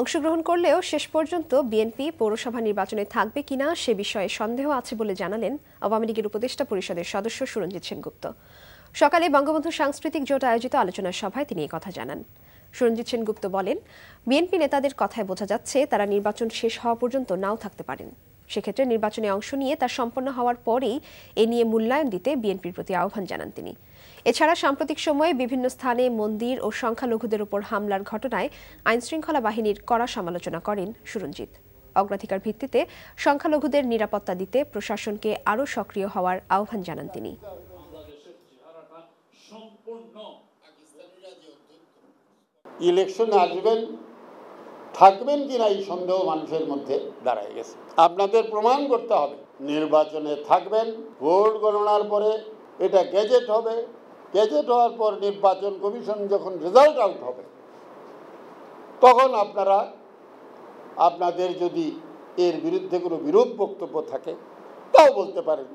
অংশগ্রহণ করলেও শেষ পর্যন্ত বিএনপি পৌরসভা নির্বাচনে থাকবে কিনা সে বিষয়ে সন্দেহ আছে বলে জানালেন আওয়ামী লীগের উপদেষ্টা পরিষদের সদস্য সুরঞ্জিৎ সেনগুপ্ত সকালে বঙ্গবন্ধু সাংস্কৃতিক জোট আয়োজিত আলোচনা সভায় তিনি কথা জানান সুরঞ্জিত সেনগুপ্ত বলেন বিএনপি নেতাদের কথায় বোঝা যাচ্ছে তারা নির্বাচন শেষ হওয়া পর্যন্ত নাও থাকতে পারেন সেক্ষেত্রে নির্বাচনে অংশ নিয়ে তা সম্পন্ন হওয়ার পরেই এ নিয়ে মূল্যায়ন দিতে বিএনপির প্রতি আহ্বান জানান তিনি এছাড়া সাম্প্রতিক সময়ে বিভিন্ন স্থানে মন্দির ও সংখ্যালঘুদের উপর হামলার ঘটনায় আইনশৃঙ্খলা বাহিনীর কড়া সমালোচনা করেন সুরঞ্জিত অগ্রাধিকার ভিত্তিতে সংখ্যালঘুদের নিরাপত্তা দিতে প্রশাসনকে আরও সক্রিয় হওয়ার আহ্বান জানান তিনি ইলেকশন আসবেন থাকবেন কিনা এই সন্দেহ মানুষের মধ্যে দাঁড়ায় গেছে আপনাদের প্রমাণ করতে হবে নির্বাচনে থাকবেন ভোট গণনার পরে এটা গ্যাজেট হবে গ্যাজেট হওয়ার পর নির্বাচন কমিশন যখন রেজাল্ট আউট হবে তখন আপনারা আপনাদের যদি এর বিরুদ্ধে কোনো বিরূপ বক্তব্য থাকে তাও বলতে পারেন